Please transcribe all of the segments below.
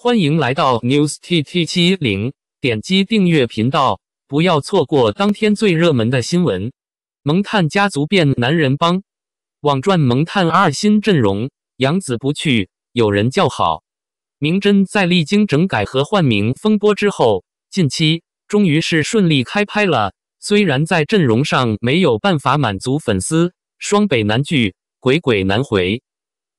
欢迎来到 News T T 七零，点击订阅频道，不要错过当天最热门的新闻。萌探家族变男人帮，网传萌探二新阵容，杨子不去，有人叫好。明侦在历经整改和换名风波之后，近期终于是顺利开拍了。虽然在阵容上没有办法满足粉丝，双北难聚，鬼鬼难回，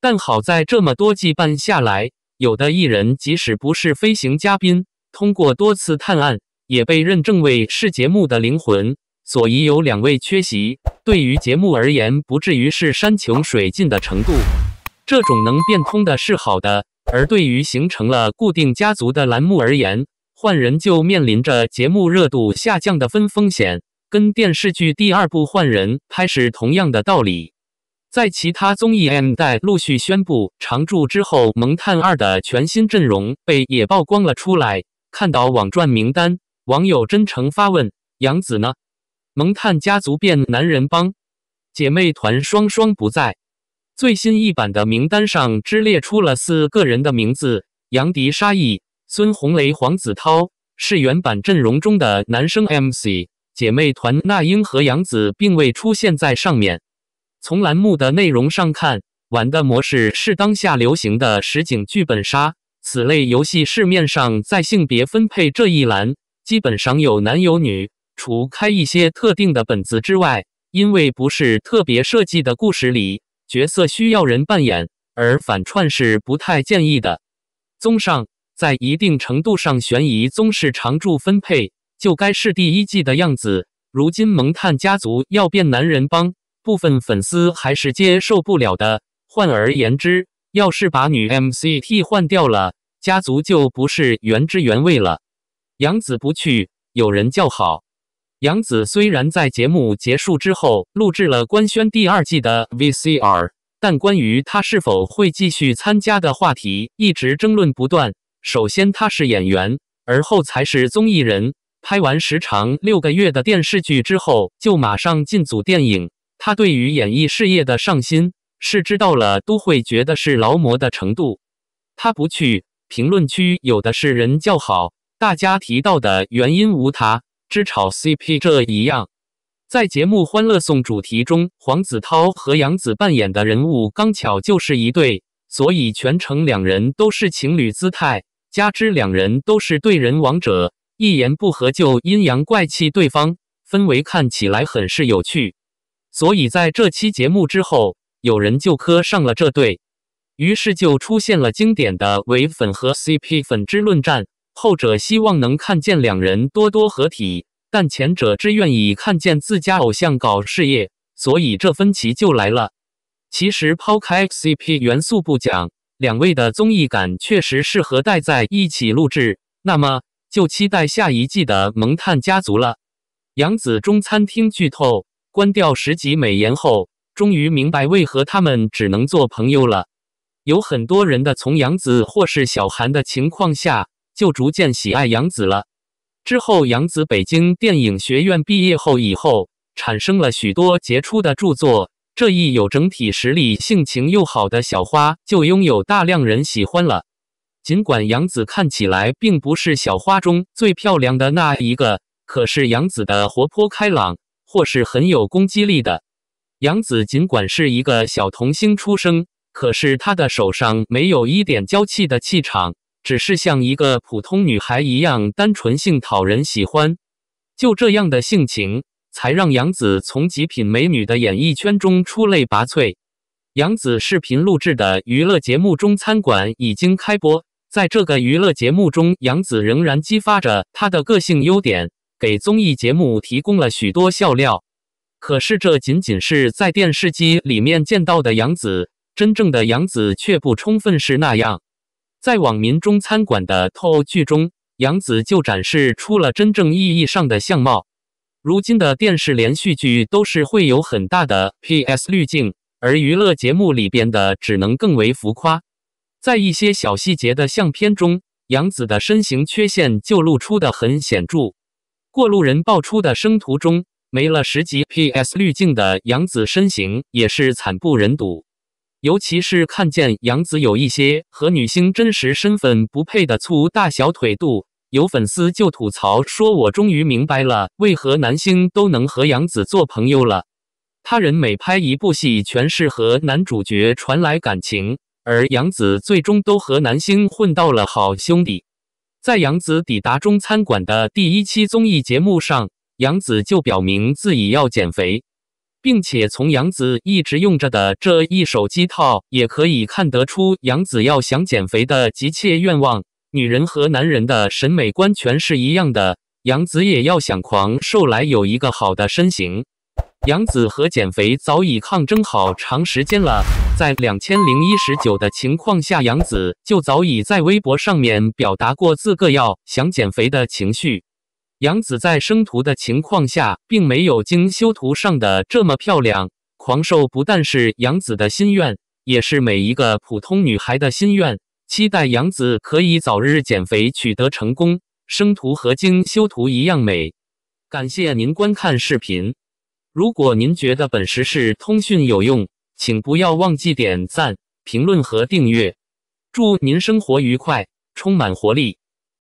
但好在这么多季办下来。有的艺人即使不是飞行嘉宾，通过多次探案，也被认证为是节目的灵魂。所以有两位缺席，对于节目而言，不至于是山穷水尽的程度。这种能变通的是好的，而对于形成了固定家族的栏目而言，换人就面临着节目热度下降的分风险，跟电视剧第二部换人拍是同样的道理。在其他综艺 MC 陆续宣布常驻之后，《萌探二》的全新阵容被也曝光了出来。看到网传名单，网友真诚发问：“杨紫呢？”萌探家族变男人帮，姐妹团双双不在。最新一版的名单上只列出了四个人的名字：杨迪、沙溢、孙红雷、黄子韬，是原版阵容中的男生 MC。姐妹团那英和杨紫并未出现在上面。从栏目的内容上看，玩的模式是当下流行的实景剧本杀。此类游戏市面上在性别分配这一栏基本上有男有女。除开一些特定的本子之外，因为不是特别设计的故事里，角色需要人扮演，而反串是不太建议的。综上，在一定程度上，悬疑宗室常驻分配就该是第一季的样子。如今萌探家族要变男人帮。部分粉丝还是接受不了的。换而言之，要是把女 MC 替换掉了，家族就不是原汁原味了。杨子不去，有人叫好。杨子虽然在节目结束之后录制了官宣第二季的 VCR，但关于他是否会继续参加的话题一直争论不断。首先他是演员，而后才是综艺人。拍完时长六个月的电视剧之后，就马上进组电影。他对于演艺事业的上心，是知道了都会觉得是劳模的程度。他不去评论区，有的是人叫好。大家提到的原因无他，只炒 CP 这一样。在节目《欢乐颂》主题中，黄子韬和杨紫扮演的人物刚巧就是一对，所以全程两人都是情侣姿态。加之两人都是对人王者，一言不合就阴阳怪气对方，氛围看起来很是有趣。所以在这期节目之后，有人就磕上了这对，于是就出现了经典的伪粉和 CP 粉之论战。后者希望能看见两人多多合体，但前者只愿意看见自家偶像搞事业，所以这分歧就来了。其实抛开 CP 元素不讲，两位的综艺感确实适合带在一起录制。那么就期待下一季的《萌探家族》了。杨紫《中餐厅》剧透。关掉十级美颜后，终于明白为何他们只能做朋友了。有很多人的从杨子或是小韩的情况下，就逐渐喜爱杨子了。之后，杨子北京电影学院毕业后以后，产生了许多杰出的著作。这一有整体实力、性情又好的小花，就拥有大量人喜欢了。尽管杨子看起来并不是小花中最漂亮的那一个，可是杨子的活泼开朗。或是很有攻击力的，杨子尽管是一个小童星出生，可是她的手上没有一点娇气的气场，只是像一个普通女孩一样单纯性讨人喜欢。就这样的性情，才让杨子从极品美女的演艺圈中出类拔萃。杨子视频录制的娱乐节目中餐馆已经开播，在这个娱乐节目中，杨子仍然激发着她的个性优点。给综艺节目提供了许多笑料，可是这仅仅是在电视机里面见到的杨子，真正的杨子却不充分是那样。在网民中餐馆的透剧中，杨子就展示出了真正意义上的相貌。如今的电视连续剧都是会有很大的 PS 滤镜，而娱乐节目里边的只能更为浮夸。在一些小细节的相片中，杨子的身形缺陷就露出的很显著。过路人爆出的生图中，没了十级 PS 滤镜的杨子身形也是惨不忍睹，尤其是看见杨子有一些和女星真实身份不配的粗大小腿肚，有粉丝就吐槽说：“我终于明白了为何男星都能和杨子做朋友了，他人每拍一部戏全是和男主角传来感情，而杨子最终都和男星混到了好兄弟。”在杨子抵达中餐馆的第一期综艺节目上，杨子就表明自己要减肥，并且从杨子一直用着的这一手机套也可以看得出杨子要想减肥的急切愿望。女人和男人的审美观全是一样的，杨子也要想狂瘦来有一个好的身形。杨子和减肥早已抗争好长时间了。在两千零一十九的情况下，杨子就早已在微博上面表达过自个要想减肥的情绪。杨子在生图的情况下，并没有精修图上的这么漂亮。狂瘦不但是杨子的心愿，也是每一个普通女孩的心愿。期待杨子可以早日减肥取得成功。生图和精修图一样美。感谢您观看视频。如果您觉得本时事通讯有用。请不要忘记点赞、评论和订阅。祝您生活愉快，充满活力！